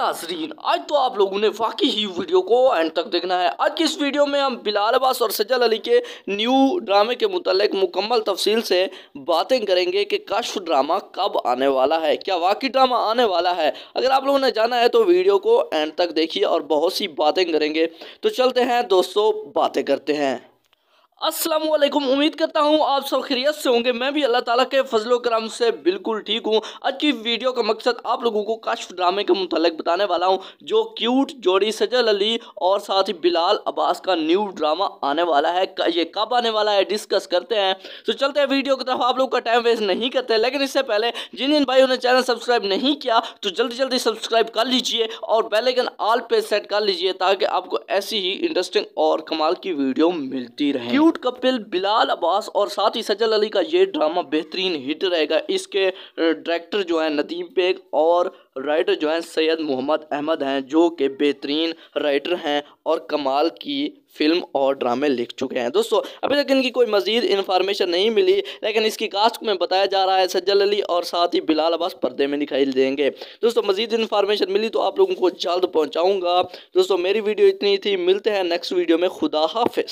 नाजरीन आज तो आप लोगों ने वाकई ही वीडियो को एंड तक देखना है आज की इस वीडियो में हम बिलाल अब्बास और सजल अली के न्यू ड्रामे के मुतालिक मुकम्मल तफसील से बातें करेंगे कि कश्फ ड्रामा कब आने वाला है क्या वाकई ड्रामा आने वाला है अगर आप लोगों ने जाना है तो वीडियो को एंड तक देखिए और बहुत सी बातें करेंगे तो चलते हैं दोस्तों बातें करते हैं असलम उम्मीद करता हूँ आप सब खैरियत से होंगे मैं भी अल्लाह ताला के फजलो करम से बिल्कुल ठीक हूँ आज की वीडियो का मकसद आप लोगों को काशफ ड्रामे के मतलब बताने वाला हूँ जो क्यूट जोड़ी सजल अली और साथ ही बिलाल अब्बास का न्यू ड्रामा आने वाला है ये कब आने वाला है डिस्कस करते हैं तो चलते हैं वीडियो की तरफ आप लोग का टाइम वेस्ट नहीं करते लेकिन इससे पहले जिन जिन भाइयों ने चैनल सब्सक्राइब नहीं किया तो जल्दी जल्दी सब्सक्राइब कर लीजिए और बेलाइकन ऑल पे सेट कर लीजिए ताकि आपको ऐसी ही इंटरेस्टिंग और कमाल की वीडियो मिलती रहे क्यूट कपिल बिलाल अब्बास और साथ ही सजल अली का ये ड्रामा बेहतरीन हिट रहेगा इसके डायरेक्टर जो है नदीम बेग और राइटर जो हैं सैयद मोहम्मद अहमद हैं जो कि बेहतरीन राइटर हैं और कमाल की फिल्म और ड्रामे लिख चुके हैं दोस्तों अभी तक इनकी कोई मज़ीद इन्फॉर्मेशन नहीं मिली लेकिन इसकी कास्ट में बताया जा रहा है सज्जल अली और साथ ही बिलाल अब्बास पर्दे में दिखाई देंगे दोस्तों मज़ीद इन्फॉर्मेशन मिली तो आप लोगों को जल्द पहुँचाऊँगा दोस्तों मेरी वीडियो इतनी थी मिलते हैं नेक्स्ट वीडियो में खुदा हाफ